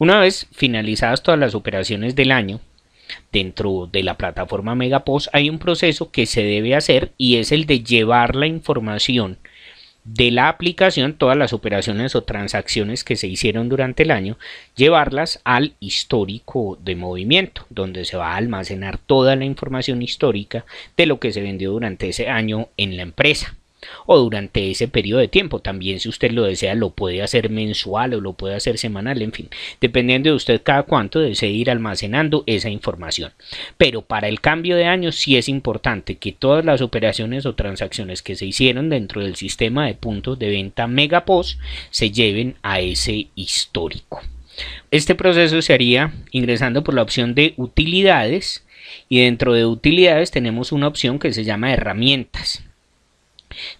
Una vez finalizadas todas las operaciones del año, dentro de la plataforma Megapost hay un proceso que se debe hacer y es el de llevar la información de la aplicación, todas las operaciones o transacciones que se hicieron durante el año, llevarlas al histórico de movimiento, donde se va a almacenar toda la información histórica de lo que se vendió durante ese año en la empresa o durante ese periodo de tiempo. También si usted lo desea lo puede hacer mensual o lo puede hacer semanal, en fin, dependiendo de usted cada cuánto desee ir almacenando esa información. Pero para el cambio de año sí es importante que todas las operaciones o transacciones que se hicieron dentro del sistema de puntos de venta Megapost se lleven a ese histórico. Este proceso se haría ingresando por la opción de utilidades y dentro de utilidades tenemos una opción que se llama herramientas.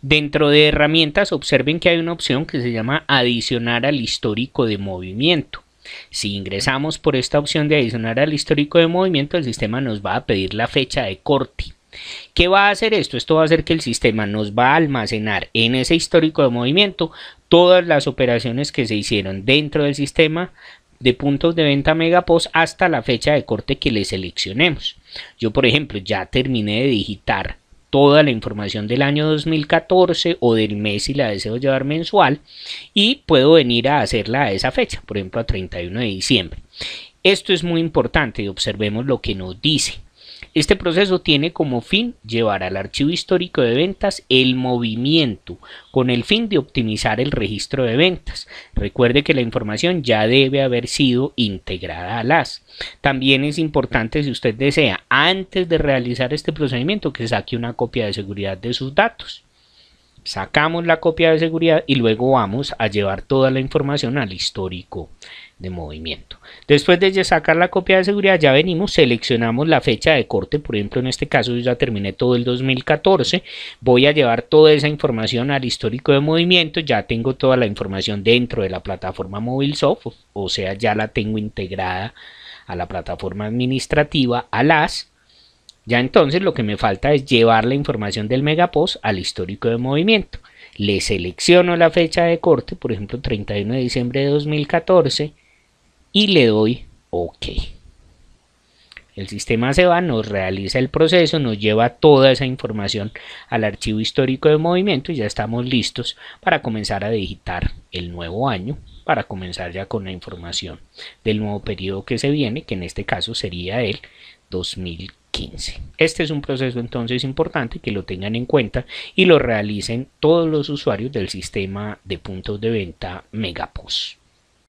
Dentro de herramientas observen que hay una opción que se llama adicionar al histórico de movimiento. Si ingresamos por esta opción de adicionar al histórico de movimiento, el sistema nos va a pedir la fecha de corte. ¿Qué va a hacer esto? Esto va a hacer que el sistema nos va a almacenar en ese histórico de movimiento todas las operaciones que se hicieron dentro del sistema de puntos de venta Megapost hasta la fecha de corte que le seleccionemos. Yo, por ejemplo, ya terminé de digitar toda la información del año 2014 o del mes si la deseo llevar mensual y puedo venir a hacerla a esa fecha, por ejemplo a 31 de diciembre. Esto es muy importante y observemos lo que nos dice. Este proceso tiene como fin llevar al archivo histórico de ventas el movimiento, con el fin de optimizar el registro de ventas. Recuerde que la información ya debe haber sido integrada a las. También es importante, si usted desea, antes de realizar este procedimiento, que saque una copia de seguridad de sus datos sacamos la copia de seguridad y luego vamos a llevar toda la información al histórico de movimiento. Después de sacar la copia de seguridad ya venimos, seleccionamos la fecha de corte, por ejemplo en este caso yo ya terminé todo el 2014, voy a llevar toda esa información al histórico de movimiento, ya tengo toda la información dentro de la plataforma móvil soft, o sea ya la tengo integrada a la plataforma administrativa, a las, ya entonces lo que me falta es llevar la información del megapost al histórico de movimiento. Le selecciono la fecha de corte, por ejemplo 31 de diciembre de 2014, y le doy OK. El sistema se va, nos realiza el proceso, nos lleva toda esa información al archivo histórico de movimiento y ya estamos listos para comenzar a digitar el nuevo año, para comenzar ya con la información del nuevo periodo que se viene, que en este caso sería el 2014. Este es un proceso entonces importante que lo tengan en cuenta y lo realicen todos los usuarios del sistema de puntos de venta Megapost